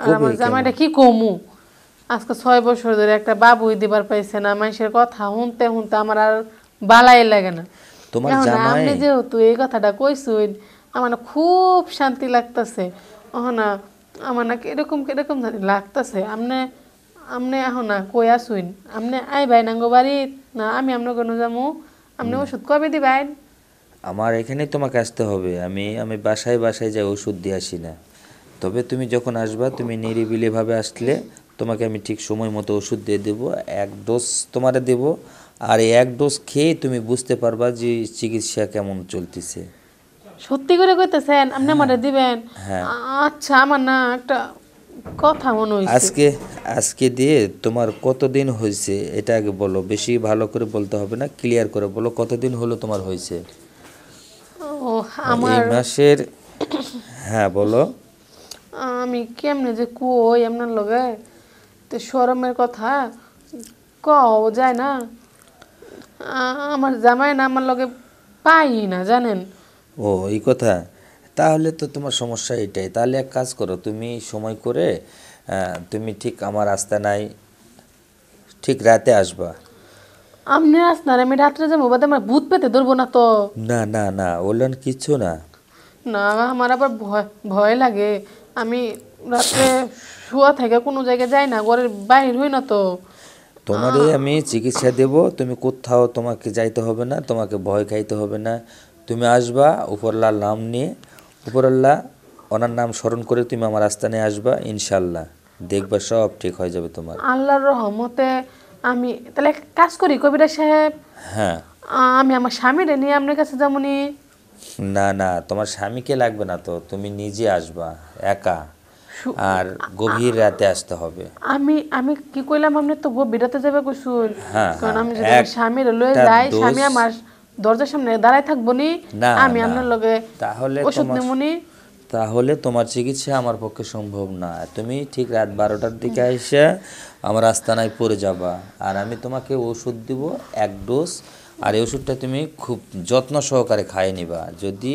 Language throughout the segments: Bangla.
আর আমার জামাইটা কি কমু আজকে ছয় বছর ধরে একটা বাবুই দিবার পাইছে না মানুষের কথা শুনতে শুনতে আমার আর বালাই লাগে না তোমার জামাই আপনি যেহেতু এই কথাটা কইছেন আমার খুব শান্তি লাগতেছে না আমার না কিরকম কিরকম লাগতেছে আপনি আপনি এখন না কই আসুন আপনি আই ভাই নাঙ্গো বাড়ি না আমি আপনার কোনো যাবো আপনি ওষুধ কবে দিবেন আমার এখানেই তোমাকে আসতে হবে আমি আমি বাসায় বাসায় যাই ওষুধ দিয়ে আসি না তবে তুমি যখন আসবা তুমি নিরিবিলিভাবে আসলে তোমাকে আমি ঠিক সময় মতো ওষুধ দিয়ে দেবো এক ডোজ তোমার দেব আর এক ডোজ খেয়ে তুমি বুঝতে পারবা যে চিকিৎসা কেমন চলতেছে সত্যি করে কইতেছেন আপনি হ্যাঁ। আমারে দিবেন হ্যাঁ। আচ্ছা আমার না একটা কথা মনে হইছে আজকে আজকে দিয়ে তোমার কতদিন হয়েছে এটা আগে বলো বেশি ভালো করে বলতে হবে না ক্লিয়ার করে বলো কতদিন হলো তোমার হয়েছে ও আমার মাসের হ্যাঁ বলো আমি কেমনে যে কুয়ো আপনার লোক তো সরমের কথা কও যায় না আমার জামাই না আমার লোকে পাই না জানেন ও এই কথা তাহলে তো তোমার সমস্যা এটাই তাহলে এক কাজ করো তুমি সময় করে তুমি ঠিক আমার নাই ঠিক রাতে আসবা আপনি আসনার আমি রাত্রে যাবো বাদে আমার ভূত পেতে ধরবো না তো না না না ওলান কিছু না না আমার আবার ভয় ভয় লাগে আমি রাতে শুয়া থেকে কোনো জায়গায় যাই না ঘরের বাইর হই না তো তোমারই আমি চিকিৎসা দেব তুমি কোথাও তোমাকে যাইতে হবে না তোমাকে ভয় খাইতে হবে না তুমি আসবা উপরল্লাহ নাম নিয়ে উপরল্লাহ ওনার নাম স্মরণ করে তুমি আমার আস্থানে আসবা ইনশাল্লাহ দেখবা সব ঠিক হয়ে যাবে তোমার আল্লাহর রহমতে আমি তাহলে এক কাজ করি কবিরা সাহেব হ্যাঁ আমি আমার স্বামীরে নিয়ে আপনার কাছে যেমনই না না তোমার স্বামীকে লাগবে না তো তুমি নিজে আসবা একা আর গভীর রাতে আসতে হবে আমি আমি কি কইলাম আপনি তো গভীর রাতে যাবে হ্যাঁ কারণ আমি হ্যাঁ, যদি স্বামীর লয়ে যাই স্বামী আমার দরজার সামনে দাঁড়ায় থাকবো নি আমি আপনার লগে তাহলে ওষুধ নেবো নি তাহলে তোমার চিকিৎসা আমার পক্ষে সম্ভব না তুমি ঠিক রাত বারোটার দিকে এসে আমার আস্তানায় পড়ে যাবা আর আমি তোমাকে ওষুধ দিব এক ডোজ আর এই ওষুধটা তুমি খুব যত্ন সহকারে খাইয়ে নিবা যদি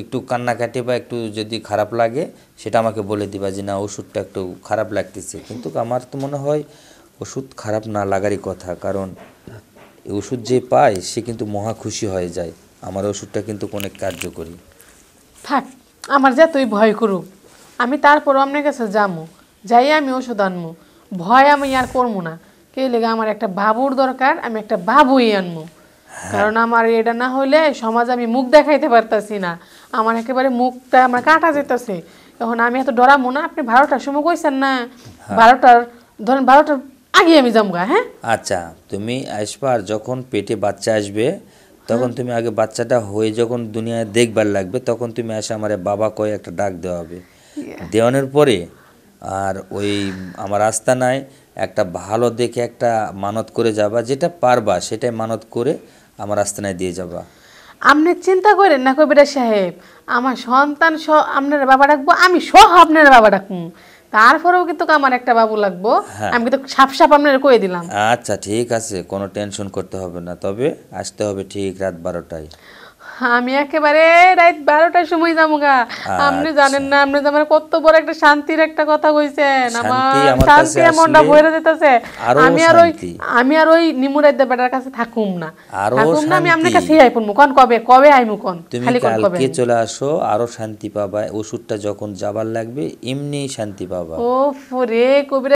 একটু কান্নাকাটি বা একটু যদি খারাপ লাগে সেটা আমাকে বলে দিবা যে না ওষুধটা একটু খারাপ লাগতেছে কিন্তু আমার তো মনে হয় ওষুধ খারাপ না লাগারই কথা কারণ ওষুধ যে পায় সে কিন্তু মহা খুশি হয়ে যায় আমার ওষুধটা কিন্তু অনেক কার্যকরী থাক আমার যা তুই ভয় করুক আমি তারপর আপনার কাছে যাবো যাই আমি ওষুধ আনবো ভয় আমি আর করবো না কে লেগে আমার একটা বাবুর দরকার আমি একটা বাবুই আনবো হ্যাঁ। কারণ আমার এটা না হলে সমাজ আমি মুখ দেখাইতে পারতাছি না আমার একেবারে মুখটা আমার কাটা যেতেছে এখন আমি এত ডরামো না আপনি বারোটার সময় কইছেন না হ্যাঁ। বারোটার ধরেন বারোটার আগে আমি জমগা হ্যাঁ আচ্ছা তুমি আসবা আর যখন পেটে বাচ্চা আসবে তখন হ্যাঁ। তুমি আগে বাচ্চাটা হয়ে যখন দুনিয়ায় দেখবার লাগবে তখন তুমি আসে আমার বাবা কয়ে একটা ডাক দেওয়া হবে দেওয়ানোর পরে আর ওই আমার রাস্তা নাই একটা ভালো দেখে একটা মানত করে যাবা যেটা পারবা সেটাই মানত করে আমার আস্তানায় দিয়ে যাবা আপনি চিন্তা করেন না কবিরা সাহেব আমার সন্তান স আপনার বাবা ডাকবো আমি সহ আপনার বাবা ডাকবো তারপরেও কিন্তু আমার একটা বাবু লাগবো হ্যাঁ। আমি কিন্তু সাপ সাপ আপনার কয়ে দিলাম আচ্ছা ঠিক আছে কোনো টেনশন করতে হবে না তবে আসতে হবে ঠিক রাত বারোটায় আমি একেবারে রাত বারোটার সময় যাবো গা আপনি আচ্ছা। জানেন না আপনি আমার কত বড় একটা শান্তির একটা কথা কইছেন আমার শান্তি মনটা ভরে যেতেছে আমি আর ওই আমি আর ওই নিমুরাই বেটার কাছে থাকুম না থাকুম না আমি আপনার কাছে আই আইপুন কোন কবে কবে আইমু কোন খালি কোন কবে কে চলে আসো আরো শান্তি পাবা ওষুধটা যখন যাবার লাগবে এমনি শান্তি পাবা ও রে কবি